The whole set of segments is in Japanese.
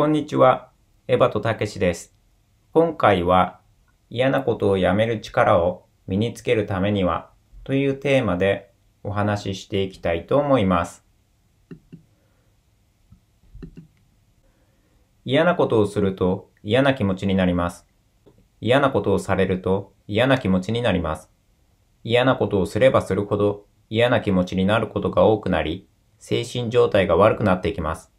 こんにちは。エァとたけしです。今回は嫌なことをやめる力を身につけるためにはというテーマでお話ししていきたいと思います。嫌なことをすると嫌な気持ちになります。嫌なことをされると嫌な気持ちになります。嫌なことをすればするほど嫌な気持ちになることが多くなり、精神状態が悪くなっていきます。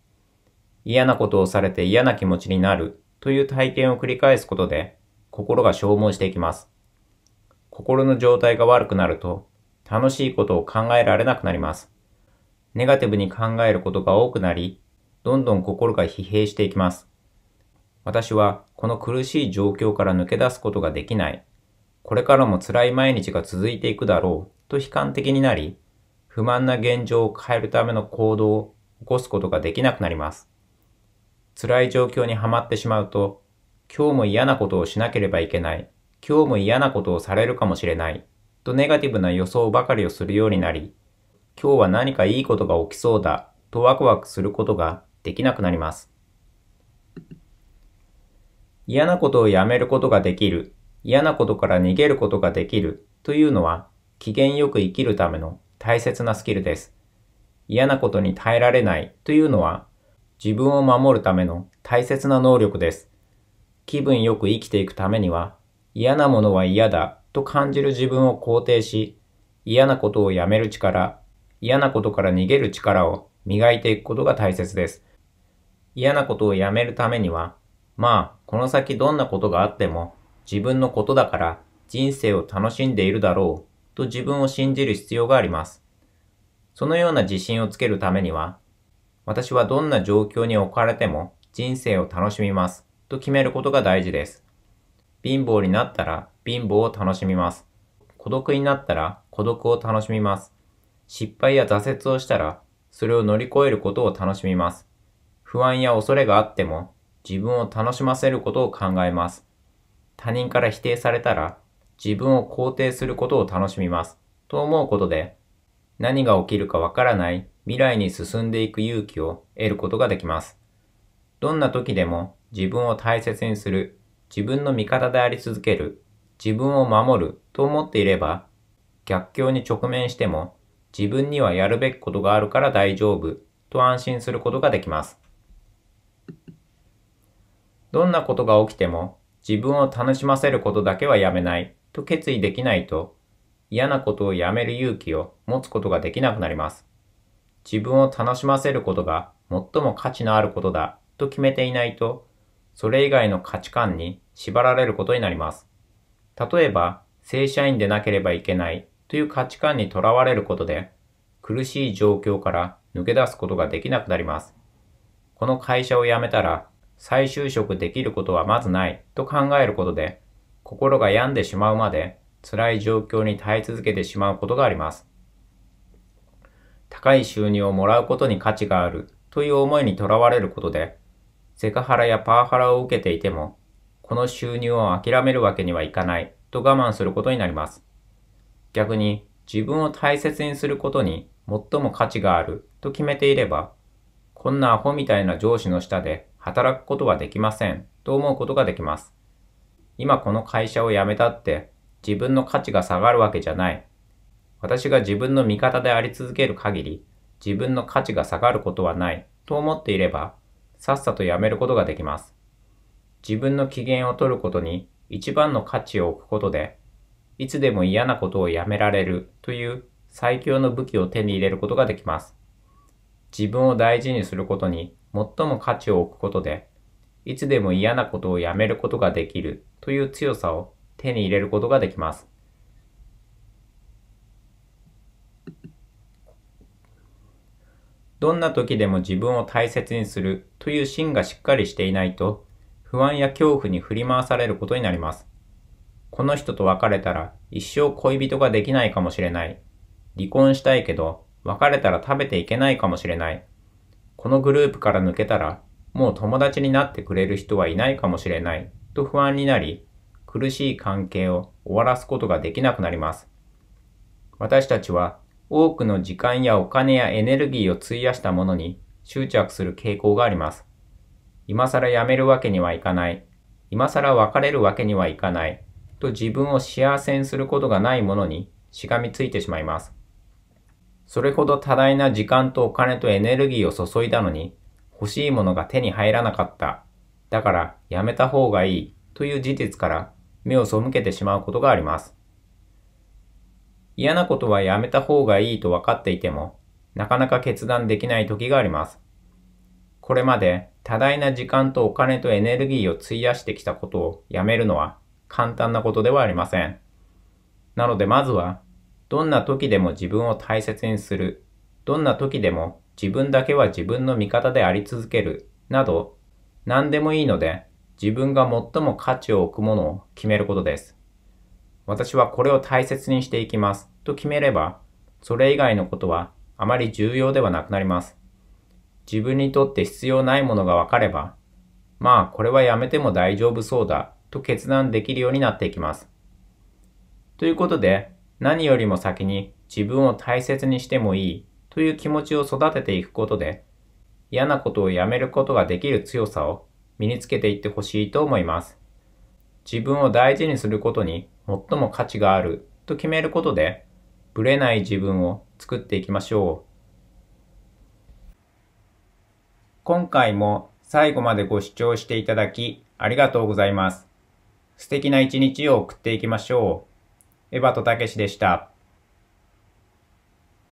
嫌なことをされて嫌な気持ちになるという体験を繰り返すことで心が消耗していきます。心の状態が悪くなると楽しいことを考えられなくなります。ネガティブに考えることが多くなり、どんどん心が疲弊していきます。私はこの苦しい状況から抜け出すことができない。これからも辛い毎日が続いていくだろうと悲観的になり、不満な現状を変えるための行動を起こすことができなくなります。辛い状況にはまってしまうと、今日も嫌なことをしなければいけない、今日も嫌なことをされるかもしれない、とネガティブな予想ばかりをするようになり、今日は何かいいことが起きそうだ、とワクワクすることができなくなります。嫌なことをやめることができる、嫌なことから逃げることができるというのは、機嫌よく生きるための大切なスキルです。嫌なことに耐えられないというのは、自分を守るための大切な能力です。気分よく生きていくためには、嫌なものは嫌だと感じる自分を肯定し、嫌なことをやめる力、嫌なことから逃げる力を磨いていくことが大切です。嫌なことをやめるためには、まあ、この先どんなことがあっても自分のことだから人生を楽しんでいるだろうと自分を信じる必要があります。そのような自信をつけるためには、私はどんな状況に置かれても人生を楽しみますと決めることが大事です。貧乏になったら貧乏を楽しみます。孤独になったら孤独を楽しみます。失敗や挫折をしたらそれを乗り越えることを楽しみます。不安や恐れがあっても自分を楽しませることを考えます。他人から否定されたら自分を肯定することを楽しみます。と思うことで何が起きるかわからない未来に進んでいく勇気を得ることができます。どんな時でも自分を大切にする、自分の味方であり続ける、自分を守ると思っていれば、逆境に直面しても自分にはやるべきことがあるから大丈夫と安心することができます。どんなことが起きても自分を楽しませることだけはやめないと決意できないと嫌なことをやめる勇気を持つことができなくなります。自分を楽しませることが最も価値のあることだと決めていないと、それ以外の価値観に縛られることになります。例えば、正社員でなければいけないという価値観にとらわれることで、苦しい状況から抜け出すことができなくなります。この会社を辞めたら再就職できることはまずないと考えることで、心が病んでしまうまで辛い状況に耐え続けてしまうことがあります。高い収入をもらうことに価値があるという思いにとらわれることで、セクハラやパワハラを受けていても、この収入を諦めるわけにはいかないと我慢することになります。逆に、自分を大切にすることに最も価値があると決めていれば、こんなアホみたいな上司の下で働くことはできませんと思うことができます。今この会社を辞めたって自分の価値が下がるわけじゃない私が自分の味方であり続ける限り、自分の価値が下がることはないと思っていれば、さっさとやめることができます。自分の機嫌を取ることに一番の価値を置くことで、いつでも嫌なことをやめられるという最強の武器を手に入れることができます。自分を大事にすることに最も価値を置くことで、いつでも嫌なことをやめることができるという強さを手に入れることができます。どんな時でも自分を大切にするという芯がしっかりしていないと、不安や恐怖に振り回されることになります。この人と別れたら一生恋人ができないかもしれない。離婚したいけど、別れたら食べていけないかもしれない。このグループから抜けたら、もう友達になってくれる人はいないかもしれない、と不安になり、苦しい関係を終わらすことができなくなります。私たちは多くの時間やお金やエネルギーを費やしたものに執着する傾向があります。今更辞めるわけにはいかない。今更別れるわけにはいかない。と自分を幸せにすることがないものにしがみついてしまいます。それほど多大な時間とお金とエネルギーを注いだのに欲しいものが手に入らなかった。だから辞めた方がいいという事実から目を背けてしまうことがあります。嫌なことはやめた方がいいと分かっていても、なかなか決断できない時があります。これまで多大な時間とお金とエネルギーを費やしてきたことをやめるのは簡単なことではありません。なのでまずは、どんな時でも自分を大切にする、どんな時でも自分だけは自分の味方であり続ける、など、何でもいいので、自分が最も価値を置くものを決めることです。私はこれを大切にしていきますと決めれば、それ以外のことはあまり重要ではなくなります。自分にとって必要ないものがわかれば、まあこれはやめても大丈夫そうだと決断できるようになっていきます。ということで、何よりも先に自分を大切にしてもいいという気持ちを育てていくことで、嫌なことをやめることができる強さを身につけていってほしいと思います。自分を大事にすることに最も価値があると決めることで、ぶれない自分を作っていきましょう。今回も最後までご視聴していただきありがとうございます。素敵な一日を送っていきましょう。エバとたけしでした。